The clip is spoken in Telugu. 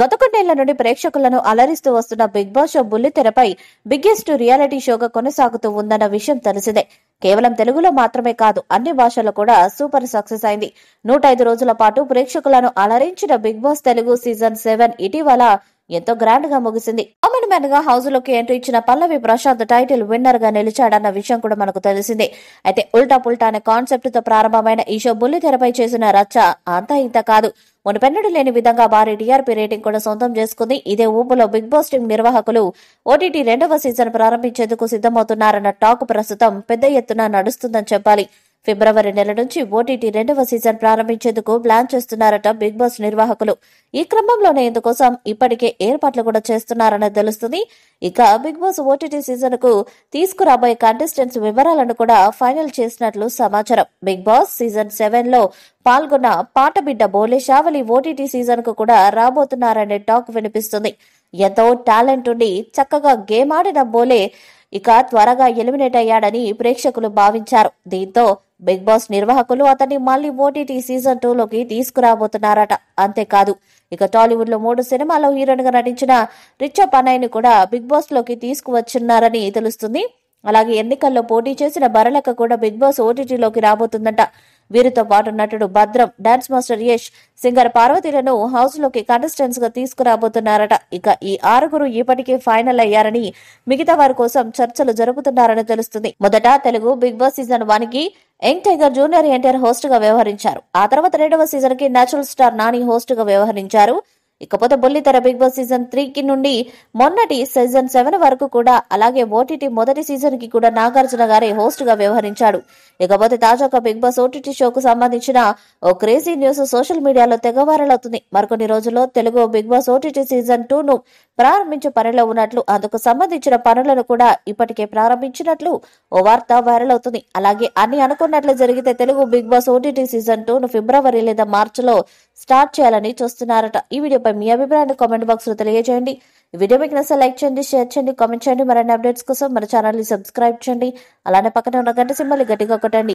గత కొన్నేళ్ల నుండి ప్రేక్షకులను అలరిస్తూ వస్తున్న బిగ్ బాస్ షో బుల్లితెరపై బిగ్గెస్ట్ రియాలిటీ షోగా కొనసాగుతూ ఉందన్న విషయం తెలిసిందే కేవలం తెలుగులో మాత్రమే కాదు అన్ని భాషల్లో కూడా సూపర్ సక్సెస్ అయింది నూట ఐదు రోజుల పాటు ప్రేక్షకులను అలరించిన Bigg Boss Telugu season seven ఇటీవల ఎంతో గ్రాండ్ గా ముగిసింది కామన్ మెన్ గా హౌస్ లోకి ఎంట్రీ ఇచ్చిన పల్లవి ప్రశాంత్ టైటిల్ విన్నర్ గా నిలిచాడన్న విషయం కూడా మనకు తెలిసిందే అయితే ఉల్టా పుల్టా అనే కాన్సెప్ట్ తో ప్రారంభమైన ఈ షో బుల్లితెరపై చేసిన రచ్చ అంతా ఇంత కాదు మునుపెన్నడు లేని విధంగా భారీ టీఆర్పీ రేటింగ్ కూడా సొంతం చేసుకుంది ఇదే ఊపులో బిగ్ బాస్ టీం నిర్వాహకులు ఓటీటీ రెండవ సీజన్ ప్రారంభించేందుకు సిద్ధమవుతున్నారన్న టాక్ ప్రస్తుతం పెద్ద ఎత్తున నడుస్తుందని చెప్పాలి ఫిబ్రవరి నెల నుంచి ఓటీటీ రెండవ సీజన్ ప్రారంభించేందుకు ప్లాన్ చేస్తున్నారట బిగ్ బాస్ నిర్వాహకులు ఈ క్రమంలోనే ఇందుకోసం ఇప్పటికే ఏర్పాట్లు కూడా చేస్తున్నారని తెలుస్తుంది ఇక బిగ్ బాస్ ఓటీటీ సీజన్ కు తీసుకురాబోయే కంటెస్టెంట్స్ వివరాలను కూడా ఫైనల్ చేసినట్లు సమాచారం బిగ్ బాస్ సీజన్ సెవెన్ లో పాల్గొన్న పాటబిడ్డ బోలే షావలి ఓటీటీ సీజన్ కు కూడా రాబోతున్నారనే టాక్ వినిపిస్తుంది ఎంతో టాలెంట్ ఉండి చక్కగా గేమ్ ఆడిన బోలే ఇక త్వరగా ఎలిమినేట్ అయ్యాడని ప్రేక్షకులు భావించారు దీంతో బిగ్ బాస్ నిర్వాహకులు అతన్ని మళ్లీ ఓటీటీ సీజన్ టూలోకి తీసుకురాబోతున్నారట అంతేకాదు ఇక టాలీవుడ్ లో మూడు సినిమాల్లో హీరోయిన్ గా నటించిన రిచా పనాయిని కూడా బిగ్ బాస్ లోకి తీసుకువచ్చున్నారని తెలుస్తుంది అలాగే ఎన్నికల్లో పోటీ చేసిన బరలక కూడా బిగ్ బాస్ ఓటీటీలోకి రాబోతుందట వీరితో పాటు నటుడు Bhadram dance master Yash singer పార్వతీలను హౌస్ లోకి కంటెస్టెంట్స్ గా తీసుకురాబోతున్నారట ఇక ఈ ఆరుగురు ఇప్పటికే ఫైనల్ అయ్యారని మిగతా వారి కోసం చర్చలు జరుపుతున్నారని తెలుస్తుంది మొదట Telugu Bigg Boss season one కి young tiger junior NTR host గా వ్యవహరించారు ఆ తర్వాత రెండవ సీజన్ కి నేచురల్ స్టార్ నాని హోస్ట్ గా వ్యవహరించారు ఇకపోతే బుల్లితెర బిగ్ బాస్ సీజన్ త్రీకి నుండి మొన్నటి సీజన్ సెవెన్ వరకు కూడా అలాగే ఓటీటీ మొదటి సీజన్ కి కూడా నాగార్జున గారే హోస్ట్ గా వ్యవహరించాడు ఇకపోతే తాజాగా బిగ్ బాస్ ఓటీటీ షోకు సంబంధించిన ఓ క్రేజీ న్యూస్ సోషల్ మీడియాలో తెగ వైరల్ అవుతుంది మరికొన్ని రోజుల్లో Telugu Bigg Boss OTT season two ను ప్రారంభించే పనిలో ఉన్నట్లు అందుకు సంబంధించిన పనులను కూడా ఇప్పటికే ప్రారంభించినట్లు ఓ వార్త వైరల్ అవుతుంది అలాగే అన్ని అనుకున్నట్లు జరిగితే Telugu Bigg Boss OTT season two ను ఫిబ్రవరి లేదా మార్చిలో స్టార్ట్ చేయాలని చూస్తున్నారట ఈ వీడియో వీడియోపై మీ అభిప్రాయాన్ని కామెంట్ బాక్స్లో తెలియజేయండి వీడియో మీకు నచ్చితే లైక్ చేయండి షేర్ చేయండి కామెంట్ చేయండి మరిన్ని అప్డేట్స్ కోసం మన ఛానల్ని సబ్స్క్రైబ్ చేయండి అలానే పక్కన ఉన్న గంట సింబల్ గట్టిగా కొట్టండి